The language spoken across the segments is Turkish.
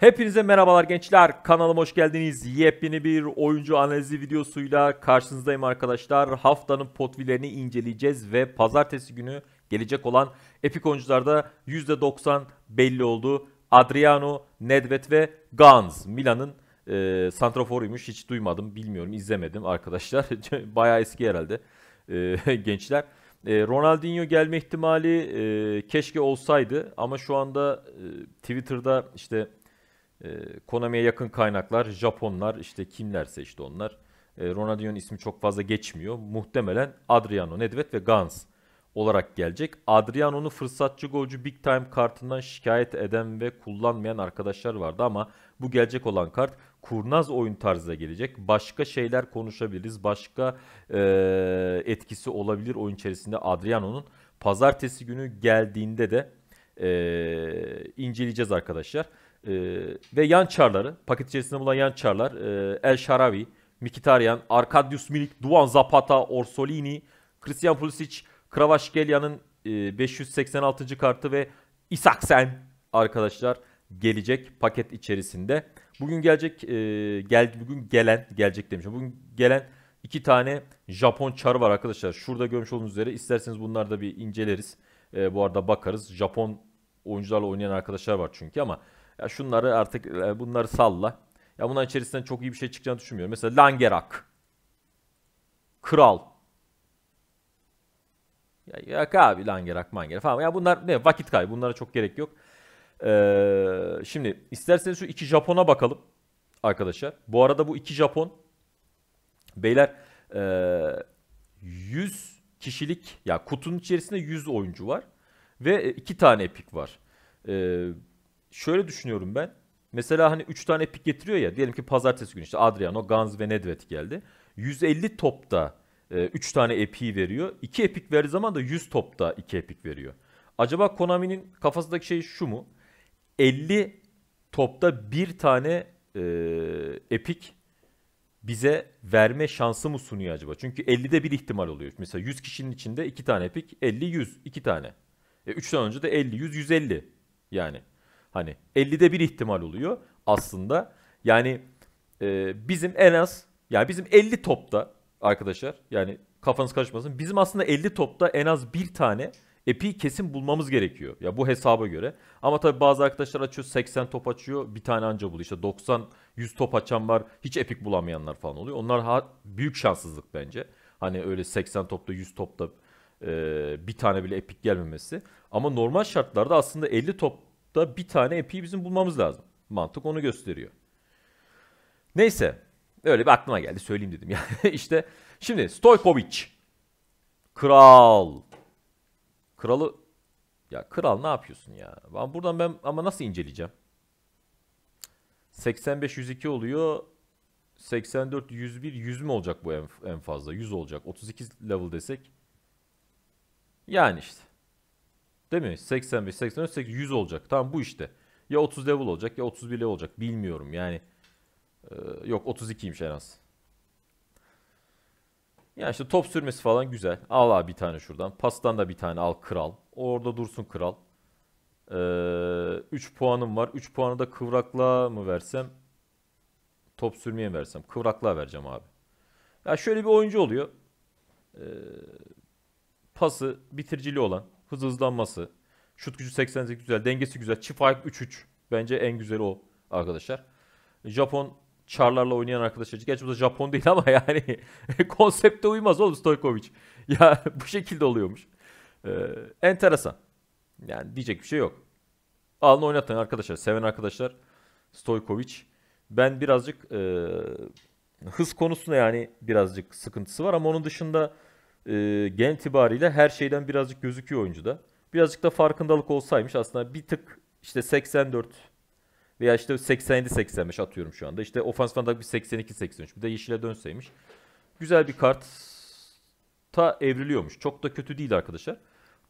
Hepinize merhabalar gençler. Kanalıma hoş geldiniz. Yepyeni bir oyuncu analizi videosuyla karşınızdayım arkadaşlar. Haftanın potvilerini inceleyeceğiz ve pazartesi günü gelecek olan epik oyuncularda %90 belli oldu. Adriano, Nedved ve Gans Milan'ın e, santraforuymuş. Hiç duymadım, bilmiyorum, izlemedim arkadaşlar. Bayağı eski herhalde e, gençler. E, Ronaldinho gelme ihtimali e, keşke olsaydı ama şu anda e, Twitter'da işte e, Konami'ye yakın kaynaklar Japonlar işte kimlerse işte onlar. E, Ronaldinho'nun ismi çok fazla geçmiyor. Muhtemelen Adriano, Nedved ve Gans olarak gelecek. Adriano'nu fırsatçı golcü big time kartından şikayet eden ve kullanmayan arkadaşlar vardı ama bu gelecek olan kart kurnaz oyun tarzına gelecek. Başka şeyler konuşabiliriz. Başka e, etkisi olabilir oyun içerisinde Adriano'nun. Pazartesi günü geldiğinde de e, inceleyeceğiz arkadaşlar. E, ve yan çarları, paket içerisinde bulunan yan çarlar e, El Sharawi, Mkhitaryan, Arkadius Milik, Duan Zapata, Orsolini, Christian Pulisic, Kravaşgelya'nın e, 586. kartı ve Isaksen arkadaşlar gelecek paket içerisinde. Bugün gelecek e, gel bugün gelen gelecek demişim. Bugün gelen iki tane Japon çarı var arkadaşlar. Şurada görmüş olduğunuz üzere isterseniz bunları da bir inceleriz. E, bu arada bakarız. Japon oyuncularla oynayan arkadaşlar var çünkü ama ya şunları artık e, bunları salla. Ya bunların içerisinden çok iyi bir şey çıkacağını düşünmüyorum. Mesela Langerak. Kral. Ya, ya abi Langerak, Mangerak falan. Ya bunlar ne vakit kaybı. Bunlara çok gerek yok. Ee, şimdi isterseniz şu iki Japon'a bakalım arkadaşlar. Bu arada bu iki Japon beyler e, 100 kişilik ya kutunun içerisinde 100 oyuncu var ve e, iki tane epik var. E, şöyle düşünüyorum ben. Mesela hani 3 tane pik getiriyor ya. Diyelim ki pazartesi günü işte Adriano, Gans ve Nedved geldi. 150 topta 3 e, tane epiği veriyor. 2 epik verdiği zaman da 100 topta 2 epik veriyor. Acaba Konami'nin kafasındaki şey şu mu? 50 topta bir tane e, epik bize verme şansı mı sunuyor acaba? Çünkü 50'de bir ihtimal oluyor. Mesela 100 kişinin içinde 2 tane epik, 50 100 2 tane. E 3 tane önce de 50 100 150 yani. Hani 50'de bir ihtimal oluyor aslında. Yani e, bizim en az yani bizim 50 topta arkadaşlar yani kafanız karışmasın. Bizim aslında 50 topta en az bir tane epi kesin bulmamız gerekiyor. Ya bu hesaba göre. Ama tabi bazı arkadaşlar açıyor 80 top açıyor bir tane anca buluyor. İşte 90 100 top açan var hiç epik bulamayanlar falan oluyor. Onlar ha, büyük şanssızlık bence. Hani öyle 80 topta 100 topta e, bir tane bile epik gelmemesi. Ama normal şartlarda aslında 50 top da bir tane epi'yi bizim bulmamız lazım. Mantık onu gösteriyor. Neyse. Öyle bir aklıma geldi. Söyleyeyim dedim. Yani işte şimdi Stojkovic. Kral. Kralı ya kral ne yapıyorsun ya? Ben buradan ben ama nasıl inceleyeceğim? 85 102 oluyor. 84 101 100 mü olacak bu en, en fazla? 100 olacak. 32 level desek. Yani işte. Değil mi? 85, 83, 80, 100 olacak. Tamam bu işte. Ya 30 level olacak ya 31 level olacak. Bilmiyorum yani. Ee, yok 32'ymiş en az. Yani işte top sürmesi falan güzel. Al abi bir tane şuradan. Pastan da bir tane al kral. Orada dursun kral. Ee, 3 puanım var. 3 puanı da kıvrakla mı versem? Top sürmeye mi versem? Kıvrakla vereceğim abi. Ya şöyle bir oyuncu oluyor. Ee, pası bitiricili olan Hız hızlanması. Şut gücü 88 güzel. Dengesi güzel. Çift ayak 3-3. Bence en güzeli o arkadaşlar. Japon çarlarla oynayan arkadaşlar. Gerçi bu da Japon değil ama yani konsepte uymaz oğlum Stojkovic. Ya bu şekilde oluyormuş. Ee, enteresan. Yani diyecek bir şey yok. Alın oynatın arkadaşlar. Seven arkadaşlar Stojkovic. Ben birazcık e, hız konusunda yani birazcık sıkıntısı var ama onun dışında e, ee, genel itibariyle her şeyden birazcık gözüküyor oyuncuda. Birazcık da farkındalık olsaymış aslında bir tık işte 84 veya işte 87-85 atıyorum şu anda. İşte da bir 82-83 bir de yeşile dönseymiş. Güzel bir kart ta evriliyormuş. Çok da kötü değil arkadaşlar.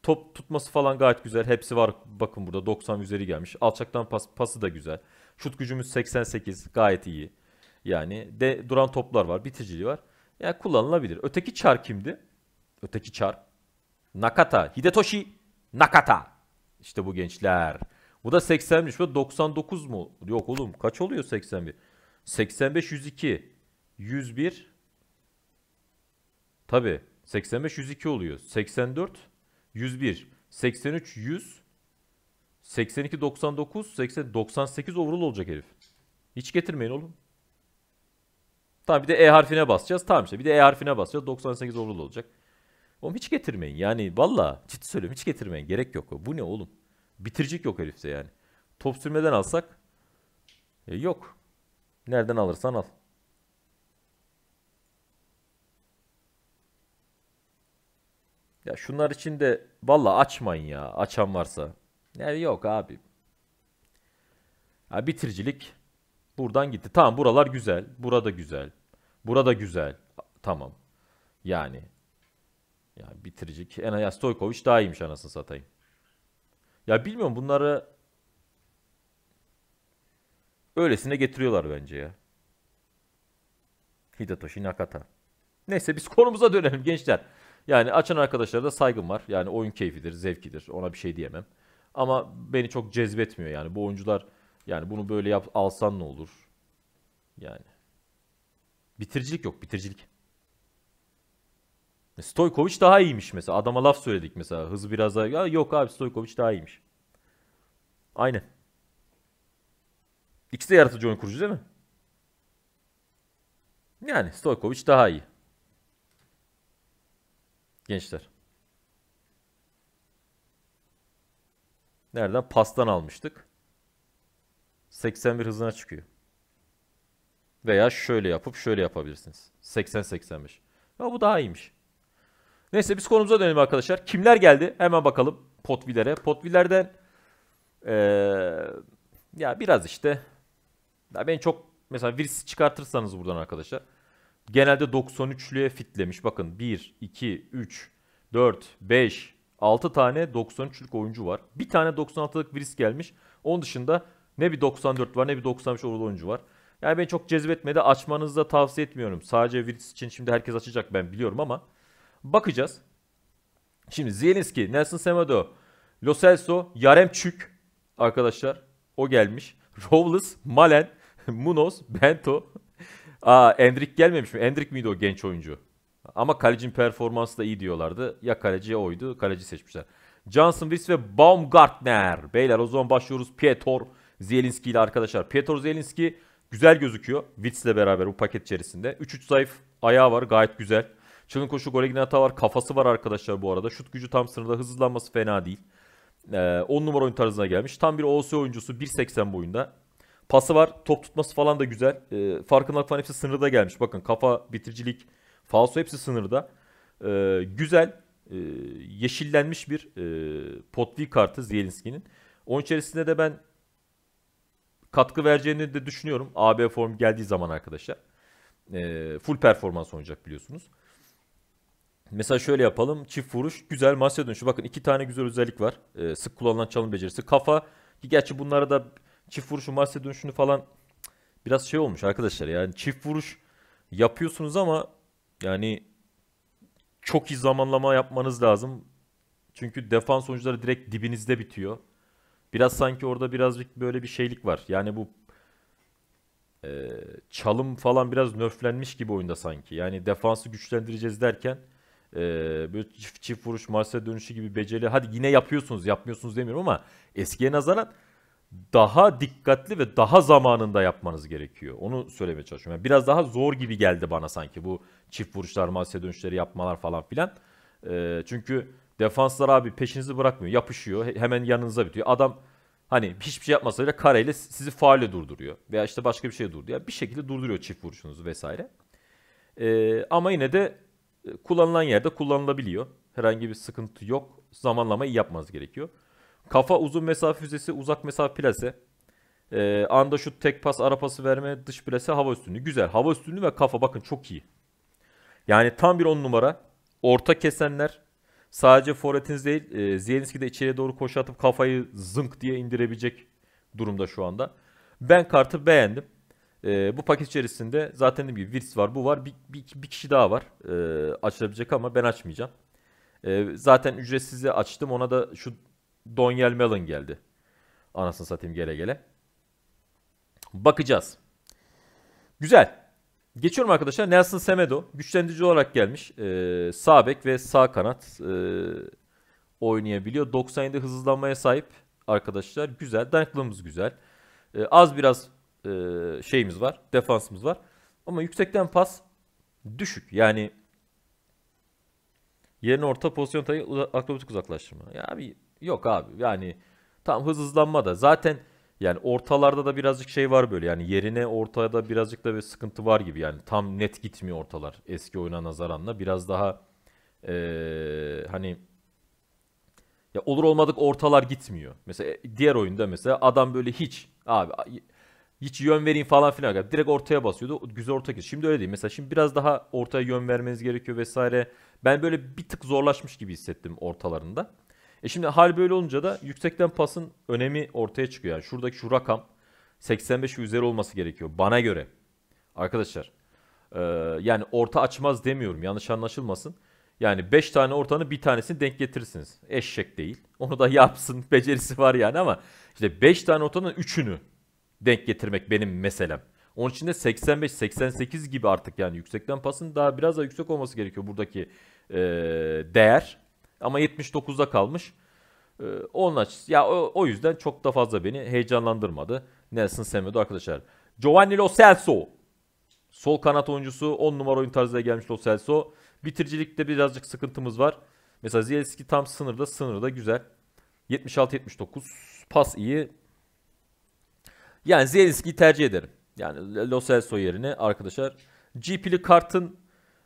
Top tutması falan gayet güzel. Hepsi var. Bakın burada 90 üzeri gelmiş. Alçaktan pas, pası da güzel. Şut gücümüz 88 gayet iyi. Yani de duran toplar var. Bitiriciliği var. Yani kullanılabilir. Öteki çar kimdi? Öteki çar. Nakata. Hidetoshi Nakata. İşte bu gençler. Bu da 80'miş. Bu 99 mu? Yok oğlum. Kaç oluyor 81? 85 102. 101. Tabi. 85 102 oluyor. 84 101. 83 100. 82 99 80 98 overall olacak herif. Hiç getirmeyin oğlum. Tamam bir de E harfine basacağız. Tamam işte bir de E harfine basacağız. 98 overall olacak. Oğlum hiç getirmeyin. Yani valla ciddi söylüyorum hiç getirmeyin. Gerek yok. Bu ne oğlum? Bitircik yok herifte yani. Top sürmeden alsak e, yok. Nereden alırsan al. Ya şunlar için de valla açmayın ya. Açan varsa. Yani yok abi. Ya bitiricilik buradan gitti. Tamam buralar güzel. Burada güzel. Burada güzel. Tamam. Yani ya bitiricik. En ya Stojkovic daha iyiymiş anasını satayım. Ya bilmiyorum bunları öylesine getiriyorlar bence ya. Hidetoshi Nakata. Neyse biz konumuza dönelim gençler. Yani açan arkadaşlara da saygım var. Yani oyun keyfidir, zevkidir. Ona bir şey diyemem. Ama beni çok cezbetmiyor yani. Bu oyuncular yani bunu böyle yap alsan ne olur? Yani. Bitiricilik yok, bitiricilik. Stojkovic daha iyiymiş mesela. Adama laf söyledik mesela. Hızı biraz daha. Ya yok abi Stojkovic daha iyiymiş. Aynen. İkisi de yaratıcı oyun kurucu değil mi? Yani Stojkovic daha iyi. Gençler. Nereden? Pastan almıştık. 81 hızına çıkıyor. Veya şöyle yapıp şöyle yapabilirsiniz. 80-85. Ya bu daha iyiymiş. Neyse biz konumuza dönelim arkadaşlar. Kimler geldi? Hemen bakalım Potviller'e. Potviller'den ee, ya biraz işte ya ben çok mesela virüs çıkartırsanız buradan arkadaşlar. Genelde 93'lüye fitlemiş. Bakın 1, 2, 3, 4, 5, 6 tane 93'lük oyuncu var. Bir tane 96'lık virüs gelmiş. Onun dışında ne bir 94 var ne bir 93 orada oyuncu var. Yani beni çok cezbetmedi. Açmanızı da tavsiye etmiyorum. Sadece virüs için şimdi herkes açacak ben biliyorum ama Bakacağız. Şimdi Zielinski, Nelson Semedo, Lo Celso, Yarem arkadaşlar. O gelmiş. Robles, Malen, Munoz, Bento. Aa Endrik gelmemiş mi? Endrik miydi o genç oyuncu? Ama kalecinin performansı da iyi diyorlardı. Ya kaleci ya oydu. Kaleci seçmişler. Johnson, Riss ve Baumgartner. Beyler o zaman başlıyoruz. Pietor Zielinski ile arkadaşlar. Pietor Zielinski güzel gözüküyor. Witz'le beraber bu paket içerisinde. 3-3 zayıf ayağı var. Gayet güzel. Çılın koşu gole giden hata var. Kafası var arkadaşlar bu arada. Şut gücü tam sınırda. Hızlanması fena değil. Ee, 10 numara oyun tarzına gelmiş. Tam bir OS oyuncusu. 1.80 boyunda. Pası var. Top tutması falan da güzel. Ee, farkındalık falan hepsi sınırda gelmiş. Bakın kafa, bitiricilik, falso hepsi sınırda. Ee, güzel. Ee, yeşillenmiş bir e, potvi kartı Zielinski'nin. Onun içerisinde de ben katkı vereceğini de düşünüyorum. AB form geldiği zaman arkadaşlar. E, full performans oynayacak biliyorsunuz. Mesela şöyle yapalım. Çift vuruş güzel Masya dönüşü. Bakın iki tane güzel özellik var. Ee, sık kullanılan çalım becerisi. Kafa ki gerçi bunlara da çift vuruşu Masya dönüşünü falan biraz şey olmuş arkadaşlar. Yani çift vuruş yapıyorsunuz ama yani çok iyi zamanlama yapmanız lazım. Çünkü defans oyuncuları direkt dibinizde bitiyor. Biraz sanki orada birazcık böyle bir şeylik var. Yani bu e, çalım falan biraz nörflenmiş gibi oyunda sanki. Yani defansı güçlendireceğiz derken e, böyle çift, çift vuruş Marse dönüşü gibi beceri. Hadi yine yapıyorsunuz yapmıyorsunuz demiyorum ama eskiye nazaran daha dikkatli ve daha zamanında yapmanız gerekiyor. Onu söylemeye çalışıyorum. Yani biraz daha zor gibi geldi bana sanki bu çift vuruşlar, Marse dönüşleri yapmalar falan filan. E, çünkü defanslar abi peşinizi bırakmıyor. Yapışıyor. Hemen yanınıza bitiyor. Adam Hani hiçbir şey yapmasa bile kareyle sizi faale durduruyor. Veya işte başka bir şey durduruyor. Bir şekilde durduruyor çift vuruşunuzu vesaire. Ee, ama yine de kullanılan yerde kullanılabiliyor. Herhangi bir sıkıntı yok. Zamanlamayı yapmanız gerekiyor. Kafa uzun mesafe füzesi, uzak mesafe plase. E, anda şu tek pas, ara pası verme, dış plase, hava üstünlüğü. Güzel. Hava üstünlüğü ve kafa bakın çok iyi. Yani tam bir on numara. Orta kesenler. Sadece Foret'iniz değil, e, Zielinski de içeriye doğru koşu atıp kafayı zınk diye indirebilecek durumda şu anda. Ben kartı beğendim. E, bu paket içerisinde zaten dediğim gibi Virs var, bu var. Bir, bir, bir kişi daha var e, açılabilecek ama ben açmayacağım. E, zaten ücretsizle açtım. Ona da şu Donyel Melon geldi. Anasını satayım gele gele. Bakacağız. Güzel. Geçiyorum arkadaşlar. Nelson Semedo güçlendirici olarak gelmiş. E, sağ bek ve sağ kanat e, oynayabiliyor. 97 hızlanmaya sahip arkadaşlar. Güzel. Danklamız güzel. E, az biraz e, şeyimiz var, defansımız var. Ama yüksekten pas düşük. Yani yerine orta pozisyon tayı akrobatik uzaklaştırma. Ya abi yok abi. Yani tam hız hızlanma da zaten yani ortalarda da birazcık şey var böyle. Yani yerine ortada birazcık da bir sıkıntı var gibi. Yani tam net gitmiyor ortalar eski oyuna nazaranla. Biraz daha ee, hani ya olur olmadık ortalar gitmiyor. Mesela e, diğer oyunda mesela adam böyle hiç abi hiç yön vereyim falan filan. Yani direkt ortaya basıyordu. Güzel orta gir. Şimdi öyle değil. Mesela şimdi biraz daha ortaya yön vermeniz gerekiyor vesaire. Ben böyle bir tık zorlaşmış gibi hissettim ortalarında. E şimdi hal böyle olunca da yüksekten pasın önemi ortaya çıkıyor. Yani şuradaki şu rakam 85 üzeri olması gerekiyor bana göre. Arkadaşlar e, yani orta açmaz demiyorum yanlış anlaşılmasın. Yani 5 tane ortanın bir tanesini denk getirirsiniz. Eşek değil. Onu da yapsın becerisi var yani ama işte 5 tane ortanın 3'ünü denk getirmek benim meselem. Onun için de 85-88 gibi artık yani yüksekten pasın daha biraz daha yüksek olması gerekiyor buradaki e, değer. Ama 79'da kalmış. E, onun ya o, o yüzden çok da fazla beni heyecanlandırmadı. Nelson Semedo arkadaşlar. Giovanni Lo Celso. Sol kanat oyuncusu 10 numara oyun tarzıyla gelmiş Lo Celso. Bitiricilikte birazcık sıkıntımız var. Mesela Zielinski tam sınırda sınırda güzel. 76-79 pas iyi. Yani Zelinski'yi tercih ederim. Yani Lo Celso yerine arkadaşlar. GP'li kartın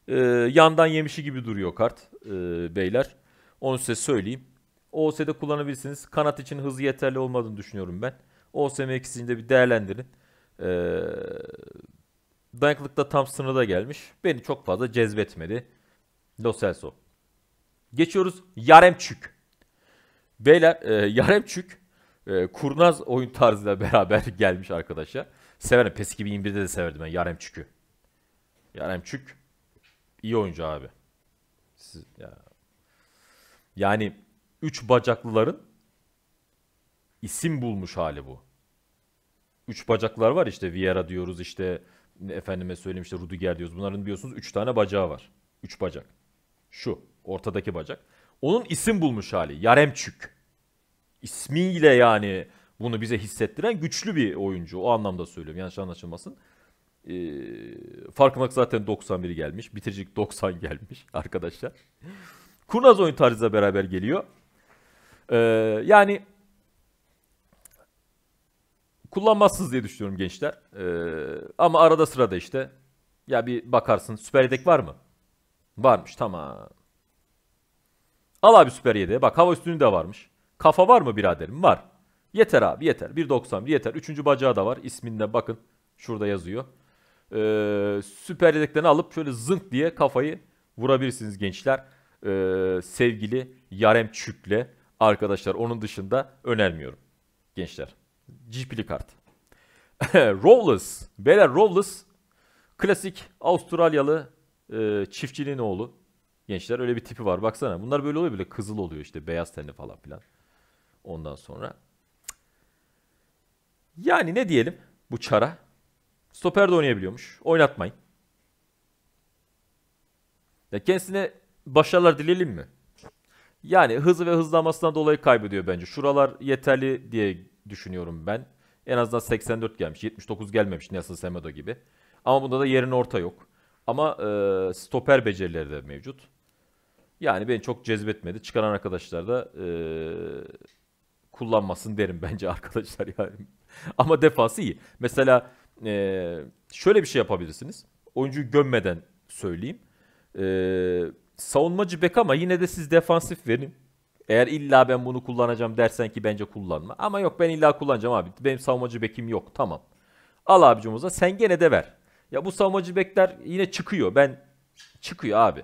e, yandan yemişi gibi duruyor kart e, beyler. Onu size söyleyeyim. OS'de kullanabilirsiniz. Kanat için hızı yeterli olmadığını düşünüyorum ben. OSM ikisini de bir değerlendirin. E, dayanıklılıkta tam sınırda gelmiş. Beni çok fazla cezbetmedi. Lo Celso. Geçiyoruz Yaremçük. Beyler e, Yaremçük e, kurnaz oyun tarzıyla beraber gelmiş arkadaşa. Severim. PES 2021'de de severdim ben. Yarem Çük'ü. Yarem Çük iyi oyuncu abi. Siz, ya. Yani üç bacaklıların isim bulmuş hali bu. Üç bacaklar var işte Vieira diyoruz işte efendime söyleyeyim işte Rudiger diyoruz. Bunların biliyorsunuz üç tane bacağı var. Üç bacak. Şu ortadaki bacak. Onun isim bulmuş hali. Yaremçük ismiyle yani bunu bize hissettiren güçlü bir oyuncu. O anlamda söylüyorum yanlış anlaşılmasın. E, ee, farkındalık zaten 91 gelmiş. Bitiricilik 90 gelmiş arkadaşlar. Kurnaz oyun tarzıyla beraber geliyor. E, yani kullanmazsınız diye düşünüyorum gençler. E, ama arada sırada işte ya bir bakarsın süper yedek var mı? Varmış tamam. Al abi süper yedeğe. Bak hava üstünü de varmış. Kafa var mı biraderim? Var. Yeter abi yeter. 1.91 yeter. Üçüncü bacağı da var. İsminde bakın. Şurada yazıyor. Ee, süper yedeklerini alıp şöyle zınk diye kafayı vurabilirsiniz gençler. Ee, sevgili Yarem Çük'le arkadaşlar. Onun dışında önermiyorum. Gençler. GP'li kart. Rowless. Beyler Rowless klasik Avustralyalı e, çiftçinin oğlu. Gençler öyle bir tipi var baksana. Bunlar böyle oluyor böyle kızıl oluyor işte beyaz tenli falan filan ondan sonra. Yani ne diyelim bu çara? Stoper de oynayabiliyormuş. Oynatmayın. Ya kendisine başarılar dileyelim mi? Yani hızı ve hızlanmasından dolayı kaybediyor bence. Şuralar yeterli diye düşünüyorum ben. En azından 84 gelmiş. 79 gelmemiş Nelson Semedo gibi. Ama bunda da yerin orta yok. Ama e, stoper becerileri de mevcut. Yani beni çok cezbetmedi. Çıkaran arkadaşlar da e, kullanmasın derim bence arkadaşlar yani. Ama defası iyi. Mesela e, şöyle bir şey yapabilirsiniz. Oyuncuyu gömmeden söyleyeyim. E, savunmacı bek ama yine de siz defansif verin. Eğer illa ben bunu kullanacağım dersen ki bence kullanma. Ama yok ben illa kullanacağım abi. Benim savunmacı bekim yok. Tamam. Al abicim o zaman. Sen gene de ver. Ya bu savunmacı bekler yine çıkıyor. Ben çıkıyor abi.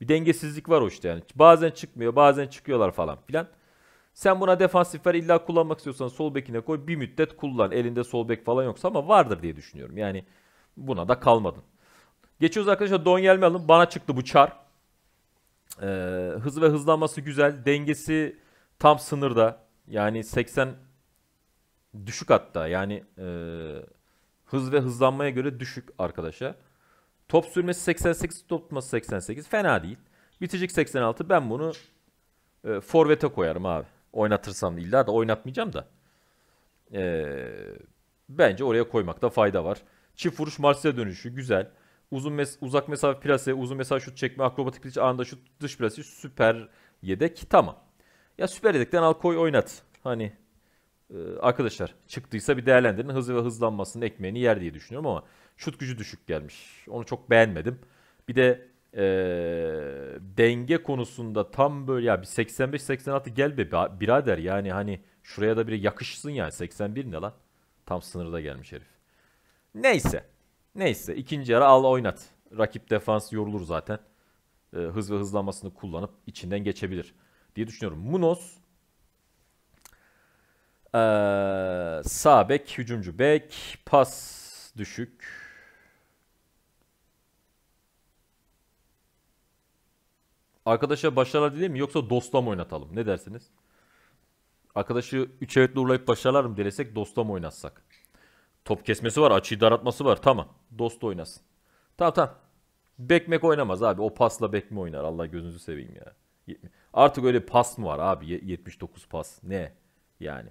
Bir dengesizlik var o işte yani. Bazen çıkmıyor, bazen çıkıyorlar falan filan. Sen buna defansifler illa kullanmak istiyorsan sol bekine koy bir müddet kullan. Elinde sol bek falan yoksa ama vardır diye düşünüyorum. Yani buna da kalmadın. Geçiyoruz arkadaşlar gelme Melon. Bana çıktı bu çar. Ee, hız ve hızlanması güzel. Dengesi tam sınırda. Yani 80 düşük hatta. Yani e, hız ve hızlanmaya göre düşük arkadaşlar. Top sürmesi 88, top tutması 88. Fena değil. Bitecek 86. Ben bunu e, forvete koyarım abi. Oynatırsam illa da oynatmayacağım da. Ee, bence oraya koymakta fayda var. Çift vuruş Marsilya dönüşü güzel. Uzun mes uzak mesafe plase, uzun mesafe şut çekme, akrobatik piliç anında şut, dış plase, süper yedek tamam. Ya süper yedekten al koy oynat. Hani e, arkadaşlar çıktıysa bir değerlendirin. Hızı ve hızlanmasının ekmeğini yer diye düşünüyorum ama şut gücü düşük gelmiş. Onu çok beğenmedim. Bir de ee, denge konusunda tam böyle ya bir 85-86 gel be birader yani hani şuraya da bir yakışsın yani 81 ne lan? Tam sınırda gelmiş herif. Neyse. Neyse ikinci yarı al oynat. Rakip defans yorulur zaten. E, hız ve hızlanmasını kullanıp içinden geçebilir diye düşünüyorum. Munoz ee, sağ bek, hücumcu bek, pas düşük, Arkadaşa başarılar dileyelim mi yoksa dosta mı oynatalım? Ne dersiniz? Arkadaşı 3 evetle uğurlayıp başarılar mı dilesek dosta mı oynatsak? Top kesmesi var, açıyı daratması var. Tamam. Dost oynasın. Tamam tamam. Bekmek oynamaz abi. O pasla bekme oynar. Allah gözünüzü seveyim ya. Artık öyle pas mı var abi? 79 pas. Ne? Yani.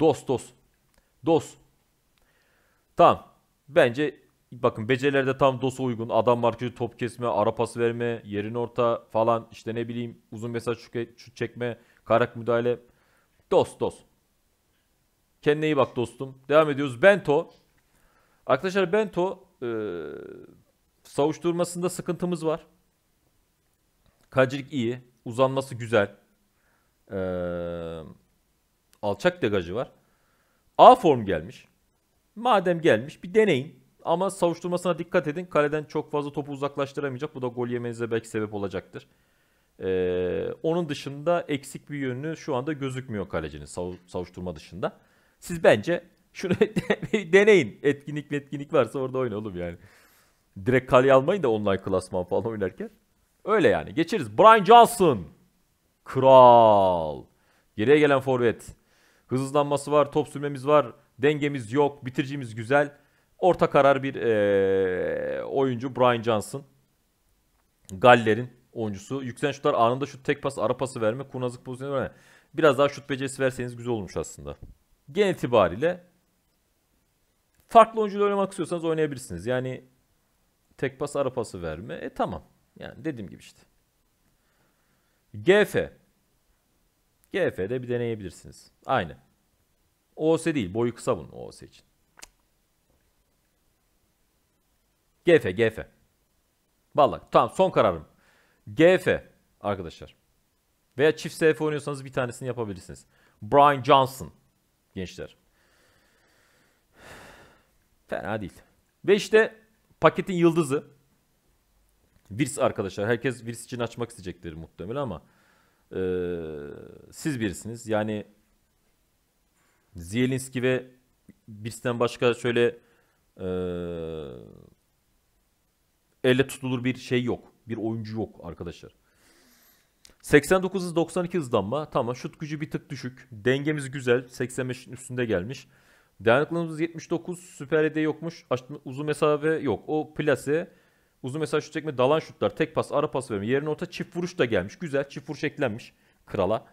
Dost dost. Dost. Tamam. Bence Bakın becerilerde tam dosa uygun. Adam markajı top kesme, ara pas verme, yerin orta falan işte ne bileyim uzun mesaj şut çekme, karak müdahale. Dost dost. Kendine iyi bak dostum. Devam ediyoruz. Bento. Arkadaşlar Bento e, savuşturmasında sıkıntımız var. Kalecilik iyi. Uzanması güzel. E, alçak degajı var. A form gelmiş. Madem gelmiş bir deneyin. Ama savuşturmasına dikkat edin. Kaleden çok fazla topu uzaklaştıramayacak. Bu da gol yemenize belki sebep olacaktır. Ee, onun dışında eksik bir yönü şu anda gözükmüyor kalecinin sav- savuşturma dışında. Siz bence şunu deneyin. Etkinlik etkinlik varsa orada oyna oğlum yani. Direkt kaleye almayın da online klasman falan oynarken. Öyle yani. Geçeriz. Brian Johnson. Kral. Geriye gelen forvet. Hızlanması var, top sürmemiz var, dengemiz yok, bitiricimiz güzel. Orta karar bir e, oyuncu Brian Johnson. Galler'in oyuncusu. Yükselen şutlar anında şut tek pas ara pası verme kurnazlık pozisyonu verme. Biraz daha şut becerisi verseniz güzel olmuş aslında. Genel itibariyle farklı oyuncuyla oynamak istiyorsanız oynayabilirsiniz. Yani tek pas ara pası verme. E tamam. Yani dediğim gibi işte. GF. GF'de bir deneyebilirsiniz. Aynı. OS değil. Boyu kısa bunun OS için. GF GF. Vallahi tamam son kararım. GF arkadaşlar. Veya çift SF oynuyorsanız bir tanesini yapabilirsiniz. Brian Johnson gençler. Fena değil. Ve işte paketin yıldızı. Virs arkadaşlar. Herkes Virs için açmak isteyecektir muhtemelen ama e, siz birisiniz. Yani Zielinski ve Virs'ten başka şöyle e, elle tutulur bir şey yok. Bir oyuncu yok arkadaşlar. 89 hız 92 hızlanma. Tamam şut gücü bir tık düşük. Dengemiz güzel. 85'in üstünde gelmiş. Dayanıklılığımız 79. Süper hediye yokmuş. Uzun mesafe yok. O plase. Uzun mesafe şut çekme. Dalan şutlar. Tek pas. Ara pas verme. Yerine orta çift vuruş da gelmiş. Güzel. Çift vuruş eklenmiş. Krala.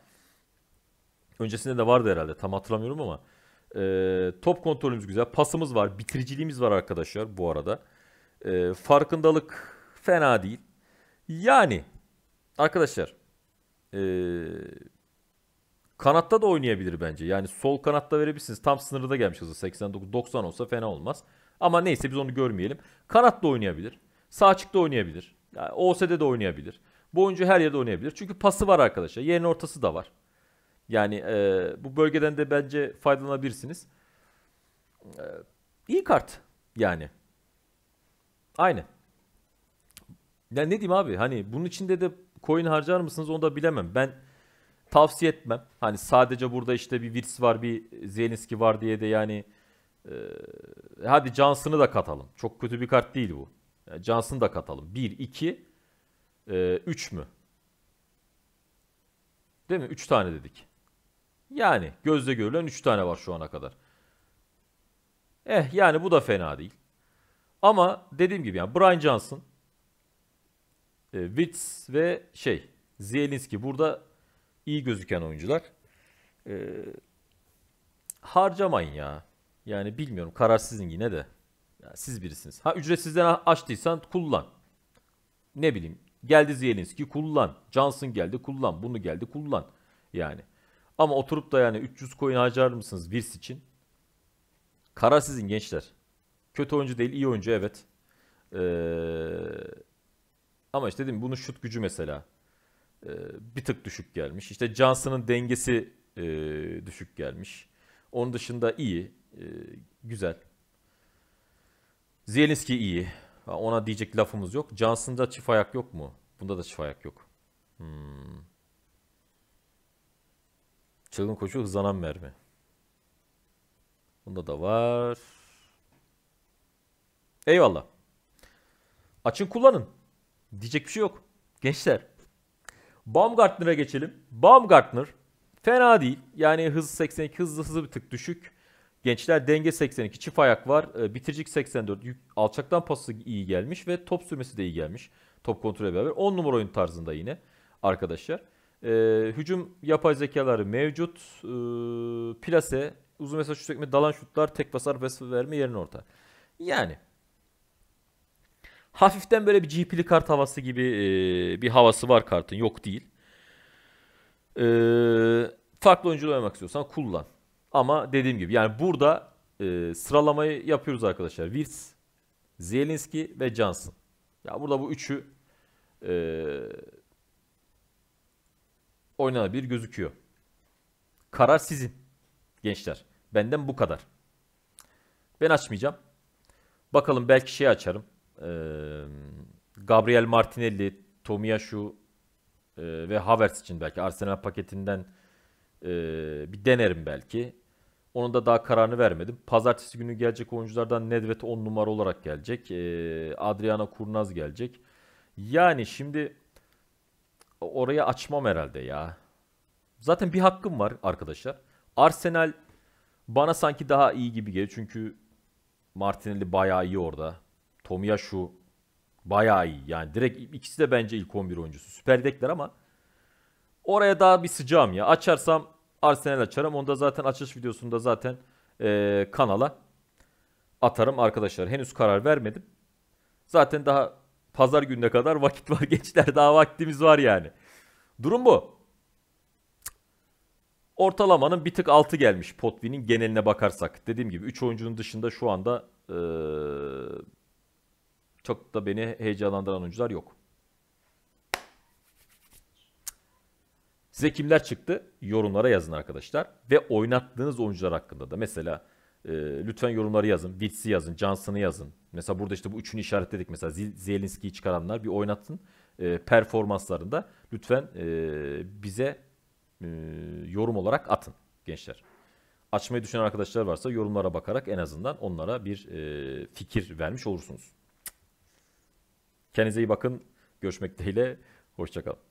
Öncesinde de vardı herhalde. Tam hatırlamıyorum ama. Ee, top kontrolümüz güzel. Pasımız var. Bitiriciliğimiz var arkadaşlar bu arada. E, farkındalık fena değil. Yani arkadaşlar e, kanatta da oynayabilir bence. Yani sol kanatta verebilirsiniz. Tam sınırda gelmiş hızı. 89-90 olsa fena olmaz. Ama neyse biz onu görmeyelim. Kanat da oynayabilir. Sağ açıkta oynayabilir. Yani OS'de de oynayabilir. Bu oyuncu her yerde oynayabilir. Çünkü pası var arkadaşlar. Yerin ortası da var. Yani e, bu bölgeden de bence faydalanabilirsiniz. E, iyi kart yani. Aynı. Yani ne diyeyim abi hani bunun içinde de coin harcar mısınız onu da bilemem. Ben tavsiye etmem. Hani sadece burada işte bir Virs var bir Zelinski var diye de yani e, hadi Johnson'ı da katalım. Çok kötü bir kart değil bu. Yani Johnson'ı da katalım. 1, 2, 3 mü? Değil mi? 3 tane dedik. Yani gözle görülen 3 tane var şu ana kadar. Eh yani bu da fena değil. Ama dediğim gibi yani Brian Johnson, e, Witz ve şey Zielinski burada iyi gözüken oyuncular. E, harcamayın ya. Yani bilmiyorum karar sizin yine de. Yani siz birisiniz. Ha ücretsizden açtıysan kullan. Ne bileyim geldi Zielinski kullan. Johnson geldi kullan. Bunu geldi kullan. Yani. Ama oturup da yani 300 coin harcar mısınız Virs için? Karar sizin gençler. Kötü oyuncu değil, iyi oyuncu evet. Ee, ama işte dedim bunun şut gücü mesela e, bir tık düşük gelmiş. İşte Johnson'ın dengesi e, düşük gelmiş. Onun dışında iyi, e, güzel. Zielinski iyi. Ona diyecek lafımız yok. Johnson'da çift ayak yok mu? Bunda da çift ayak yok. Hmm. Çılgın koşu hızlanan mermi. Bunda da var. Eyvallah. Açın kullanın. Diyecek bir şey yok. Gençler. Baumgartner'a geçelim. Baumgartner fena değil. Yani hız 82 hızlı hızlı bir tık düşük. Gençler denge 82 çift ayak var. Ee, bitiricik 84. alçaktan pası iyi gelmiş ve top sürmesi de iyi gelmiş. Top kontrolü beraber. 10 numara oyun tarzında yine arkadaşlar. E, hücum yapay zekaları mevcut. E, plase, uzun mesaj şut dalan şutlar, tek basar ve verme yerin orta. Yani Hafiften böyle bir GP'li kart havası gibi e, bir havası var kartın. Yok değil. E, farklı oyuncular oynamak istiyorsan kullan. Ama dediğim gibi yani burada e, sıralamayı yapıyoruz arkadaşlar. Wirtz, Zielinski ve Johnson. Ya burada bu üçü e, oynanabilir gözüküyor. Karar sizin gençler. Benden bu kadar. Ben açmayacağım. Bakalım belki şey açarım. Gabriel Martinelli, Tomiyasu e, ve Havertz için belki Arsenal paketinden e, bir denerim belki. Onun da daha kararını vermedim. Pazartesi günü gelecek oyunculardan Nedved 10 numara olarak gelecek. E, Adriana Kurnaz gelecek. Yani şimdi oraya açmam herhalde ya. Zaten bir hakkım var arkadaşlar. Arsenal bana sanki daha iyi gibi geliyor. Çünkü Martinelli bayağı iyi orada. Tomiyasu bayağı iyi. Yani direkt ikisi de bence ilk 11 oyuncusu. Süper dekler ama oraya daha bir sıcağım ya. Açarsam Arsenal açarım. Onda zaten açış videosunda zaten e, kanala atarım arkadaşlar. Henüz karar vermedim. Zaten daha pazar gününe kadar vakit var gençler. Daha vaktimiz var yani. Durum bu. Ortalamanın bir tık altı gelmiş Potvi'nin geneline bakarsak. Dediğim gibi 3 oyuncunun dışında şu anda ee, çok da beni heyecanlandıran oyuncular yok. Size kimler çıktı? Yorumlara yazın arkadaşlar. Ve oynattığınız oyuncular hakkında da. Mesela e, lütfen yorumları yazın. Wits'i yazın. Johnson'ı yazın. Mesela burada işte bu üçünü işaretledik. Mesela Zelinski'yi çıkaranlar bir oynatın E, performanslarında lütfen e, bize e, yorum olarak atın gençler. Açmayı düşünen arkadaşlar varsa yorumlara bakarak en azından onlara bir e, fikir vermiş olursunuz. Kendinize iyi bakın. Görüşmek dileğiyle. Hoşçakalın.